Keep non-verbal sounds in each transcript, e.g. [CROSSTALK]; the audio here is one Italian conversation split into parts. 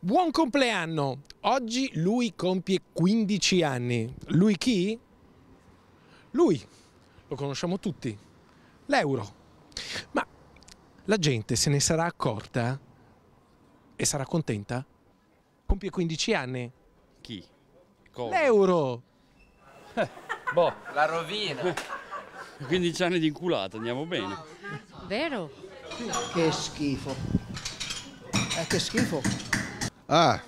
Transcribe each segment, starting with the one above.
Buon compleanno! Oggi lui compie 15 anni. Lui chi? Lui. Lo conosciamo tutti. L'euro. Ma la gente se ne sarà accorta e sarà contenta? Compie 15 anni. Chi? L'euro! Eh, boh. La rovina. 15 anni di inculata, andiamo bene. Vero? Che schifo. Eh, che schifo. Ah.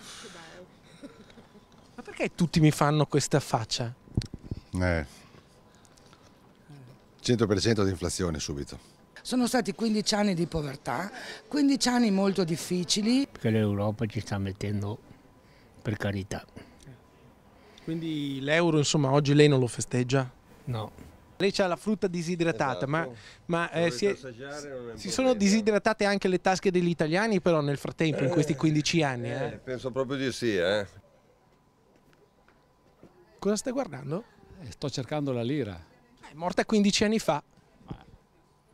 Ma perché tutti mi fanno questa faccia? Eh. 100% di inflazione subito. Sono stati 15 anni di povertà, 15 anni molto difficili. Perché l'Europa ci sta mettendo per carità. Quindi l'euro, insomma, oggi lei non lo festeggia? No. Lei ha la frutta disidratata, esatto. ma, ma eh, si, è, si sono disidratate anche le tasche degli italiani però nel frattempo, eh, in questi 15 eh, anni. Eh, eh. Penso proprio di sì. Eh. Cosa stai guardando? sto cercando la lira. È morta 15 anni fa. Ma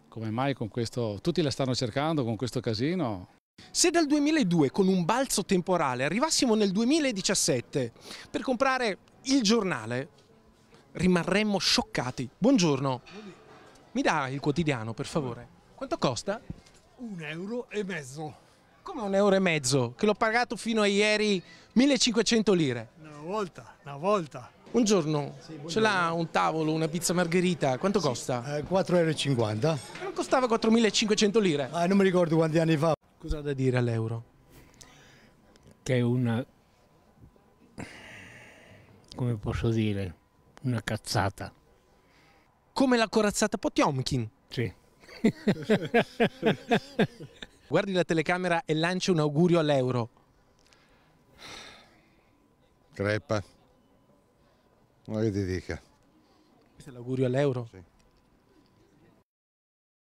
come mai con questo... Tutti la stanno cercando con questo casino. Se dal 2002 con un balzo temporale arrivassimo nel 2017 per comprare il giornale, rimarremmo scioccati. Buongiorno, mi dà il quotidiano per favore? Quanto costa? Un euro e mezzo. Come un euro e mezzo? Che l'ho pagato fino a ieri 1500 lire. Una volta, una volta. Buongiorno, sì, ce l'ha un tavolo, una pizza margherita, quanto sì. costa? Eh, 4,50 euro. Non costava 4.500 lire? Ah, non mi ricordo quanti anni fa. Cosa da dire all'euro? Che è una... come posso dire? una cazzata. Come la corazzata Potiomkin? Sì. [LAUGHS] Guardi la telecamera e lanci un augurio all'euro. Crepa. Non che ti dica. Questo è l'augurio all'euro? Sì.